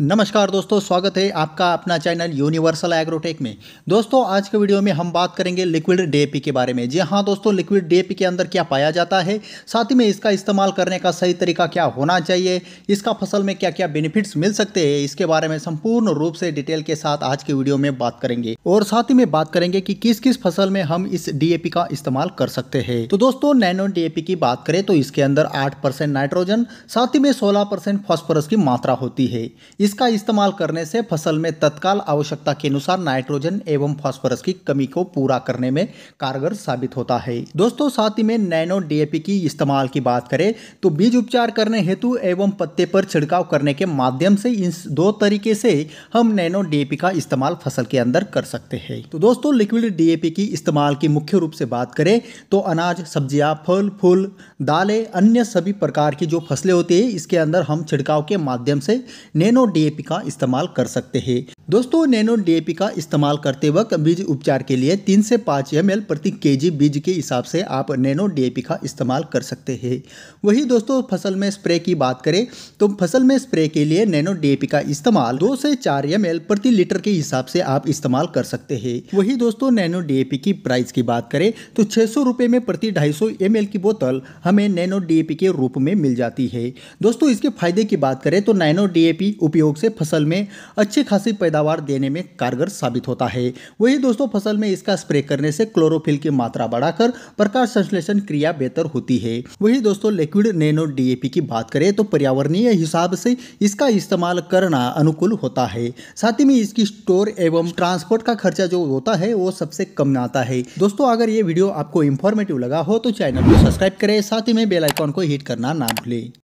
नमस्कार दोस्तों स्वागत है आपका अपना चैनल यूनिवर्सल एग्रोटेक में दोस्तों आज के वीडियो में हम बात करेंगे लिक्विड डीएपी के बारे में जी हाँ दोस्तों लिक्विड डीएपी के अंदर क्या पाया जाता है साथ ही में इसका इस्तेमाल करने का सही तरीका क्या होना चाहिए इसका फसल में क्या क्या बेनिफिट्स मिल सकते हैं इसके बारे में संपूर्ण रूप से डिटेल के साथ आज के वीडियो में बात करेंगे और साथ ही में बात करेंगे कि किस किस फसल में हम इस डीएपी का इस्तेमाल कर सकते हैं तो दोस्तों नैनो डीएपी की बात करें तो इसके अंदर आठ नाइट्रोजन साथ ही में सोलह फॉस्फोरस की मात्रा होती है इसका इस्तेमाल करने से फसल में तत्काल आवश्यकता के अनुसार नाइट्रोजन एवं फास्फोरस की कमी को पूरा करने में कारगर साबित होता है दोस्तों साथ ही में नैनो डीएपी की इस्तेमाल की बात करें तो बीज उपचार करने हेतु एवं पत्ते पर छिड़काव करने के माध्यम से इन दो तरीके से हम नैनो डीएपी का इस्तेमाल फसल के अंदर कर सकते हैं तो दोस्तों लिक्विड डीएपी की इस्तेमाल की मुख्य रूप से बात करें तो अनाज सब्जियां फल फूल दालें अन्य सभी प्रकार की जो फसलें होती है इसके अंदर हम छिड़काव के माध्यम से नैनो डी का इस्तेमाल कर सकते हैं दोस्तों नैनो डी का इस्तेमाल करते वक्त बीज उपचार के लिए तीन से पाँच एम प्रति केजी बीज के हिसाब से आप नैनो डी का इस्तेमाल कर सकते हैं वही दोस्तों फसल में स्प्रे की बात करें तो फसल में स्प्रे के लिए नैनो डी का इस्तेमाल दो से चार एम प्रति लीटर के हिसाब से आप इस्तेमाल कर सकते हैं वही दोस्तों नैनो डी की प्राइस की बात करें तो छः सौ में प्रति ढाई सौ की बोतल हमें नैनो डी के रूप में मिल जाती है दोस्तों इसके फायदे की बात करें तो नैनो डी उपयोग से फसल में अच्छी खासी पैदा पैदावार देने में कारगर साबित होता है वही दोस्तों फसल में इसका स्प्रे करने से क्लोरोफिल की मात्रा बढ़ाकर प्रकाश संश्लेषण क्रिया बेहतर होती है वही दोस्तों लिक्विड नैनो डीएपी की बात करें तो पर्यावरणीय हिसाब से इसका इस्तेमाल करना अनुकूल होता है साथ ही में इसकी स्टोर एवं ट्रांसपोर्ट का खर्चा जो होता है वो सबसे कम आता है दोस्तों अगर ये वीडियो आपको इन्फॉर्मेटिव लगा हो तो चैनल को सब्सक्राइब करें साथ ही में बेलाइकॉन को हिट करना ना भूलें